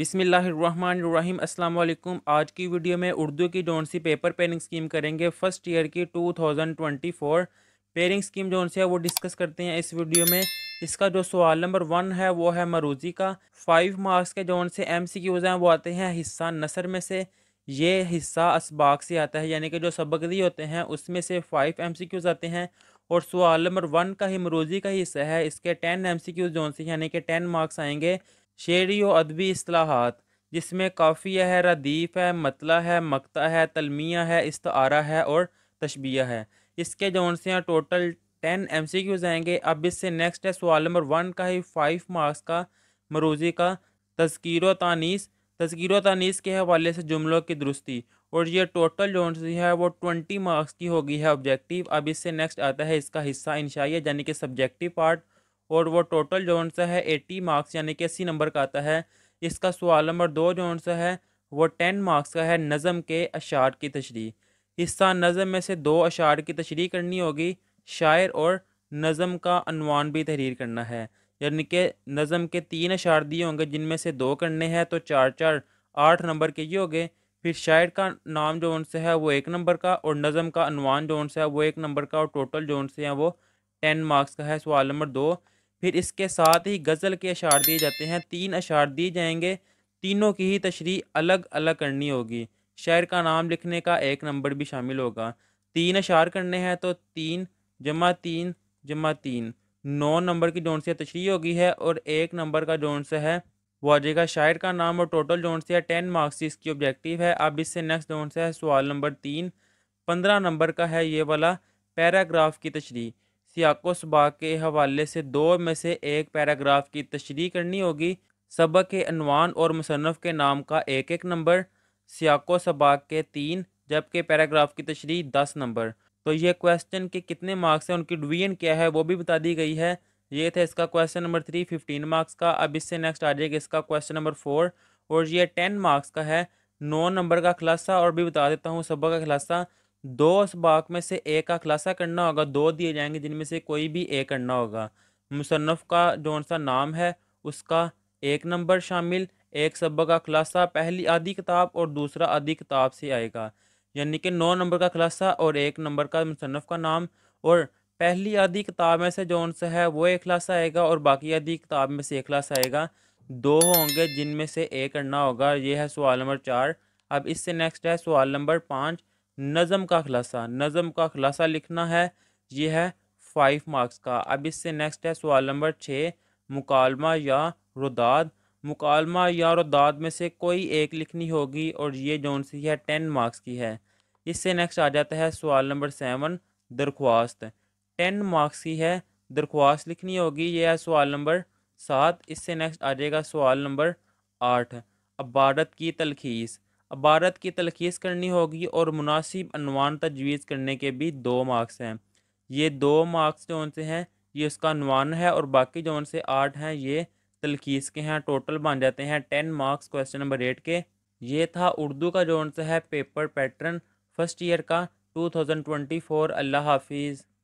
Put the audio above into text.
बिसमीम् अल्लाम आज की वीडियो में उर्दू की जौन सी पेपर पेरिंग स्कीम करेंगे फ़र्स्ट ईयर की 2024 पेरिंग स्कीम जौन सी है वो डिस्कस करते हैं इस वीडियो में इसका जो सवाल नंबर वन है वो है मरूजी का फाइव मार्क्स के जौन से एम सी क्यूज़ हैं वो आते हैं हिस्सा नसर में से ये हिस्सा इसबाक से आता है यानी कि जो सबकदी होते हैं उसमें से फाइव एम सी क्यूज़ आते हैं और सवाल नंबर वन का ही मरूजी का हिस्सा है इसके ten MCQs zone से यानी कि टेन मार्क्स आएंगे शेरी व अदबी असलाहत जिसमें काफ़िया है रदीफ़ है मतला है मकता है तलमिया है इस्तारा है और तशबिया है इसके जौन से total ten MCQs आएंगे अब इससे नेक्स्ट है सवाल नंबर वन का ही फाइव मार्क्स का मरूजी का तस्कीर तानीस तस्कीर तानीस के हवाले से जुमलों की दुरुस्ती और ये टोटल जो है वो ट्वेंटी मार्क्स की होगी है ऑब्जेक्टिव अब इससे नेक्स्ट आता है इसका हिस्सा इंशाइया यानी कि सब्जेक्टिव पार्ट और वो टोटल जो सा है एट्टी मार्क्स यानी कि अस्सी नंबर का आता है इसका सवाल नंबर दो जो सा है वो टेन मार्क्स का है नज़म के अशार की तशरी हिस्सा नज़म में से दो अशार की तशरी करनी होगी शायर और नज़म का अनवान भी तहरीर करना है यानी कि नज़म के तीन अशार दिए होंगे जिनमें से दो करने हैं तो चार चार आठ नंबर के ये हो गए फिर शायर का नाम जो उनसे है वो एक नंबर का और नज़म का अनवान जो उनसे है वो एक नंबर का और टोटल जो उनसे है वो टेन मार्क्स का है सवाल नंबर दो फिर इसके साथ ही गज़ल के अशार दिए जाते हैं तीन अशार दिए जाएंगे तीनों की ही तशरी अलग अलग करनी होगी शायर का नाम लिखने का एक नंबर भी शामिल होगा तीन अशार करने हैं तो तीन जमा तीन जमा तीन नौ नंबर की जोन से तशरी होगी है और एक नंबर का जोन से है वो आ जाएगा शायर का नाम और टोटल जोन से है टेन मार्क्स इसकी ऑब्जेक्टिव है अब इससे नेक्स्ट जोन से है सवाल नंबर तीन पंद्रह नंबर का है ये वाला पैराग्राफ की तशरी सियाको सबाक के हवाले से दो में से एक पैराग्राफ की तशरी करनी होगी सबक के अनवान और मुसनफ़ के नाम का एक एक नंबर सियाको सबाक के तीन जबकि पैराग्राफ की तशरी दस नंबर तो ये क्वेश्चन के कितने मार्क्स हैं उनकी डिवीजन क्या है वो भी बता दी गई है ये था इसका question number three fifteen marks का अब इससे नेक्स्ट आ जाएगा इसका क्वेश्चन नंबर फोर और ये टेन मार्क्स का है नौ नंबर का खुलासा और भी बता देता हूँ सबक का खुलासा दो इसबाक में से एक का खुलासा करना होगा दो दिए जाएंगे जिनमें से कोई भी एक करना होगा मुसनफ़ का जो सा नाम है उसका एक नंबर शामिल एक सबक का खुलासा पहली आधी किताब और दूसरा आधी किताब से आएगा यानी कि नौ नंबर का खुलासा और एक नंबर का मुसनफ़ का नाम और पहली आधी किताब में से जो सा है वो एक खुलासा आएगा और बाकी आधी किताब में से एक खुलासा आएगा दो होंगे जिनमें से एक करना होगा ये है सवाल नंबर चार अब इससे नेक्स्ट है सवाल नंबर पाँच नज़म का खुलासा नज़म का खुलासा लिखना है ये है फाइव मार्क्स का अब इससे नेक्स्ट है सवाल नंबर छः मुकालमा या रुदाद मुकालमा या रुदाद में से कोई एक लिखनी होगी और ये जौन सी है टेन मार्क्स की है इससे नेक्स्ट आ जाता है सवाल नंबर सेवन दरख्वास्त टेन मार्क्स की है दरख्वास्त लिखनी होगी यह है सवाल नंबर सात इससे नेक्स्ट आ जाएगा सवाल नंबर आठ अबारत की तलखीस अबारत की तलखीस करनी होगी और मुनासिब अनवान तजवीज़ करने के भी दो मार्क्स हैं ये दो मार्क्स जो से हैं ये उसका अनवान है और बाकी जो से आठ हैं ये तलखीस के हैं टोटल बन जाते हैं ten marks question number eight के ये था उर्दू का जो उनसे है पेपर पैटर्न फर्स्ट ईयर का टू थाउजेंड ट्वेंटी फोर अल्लाह हाफिज़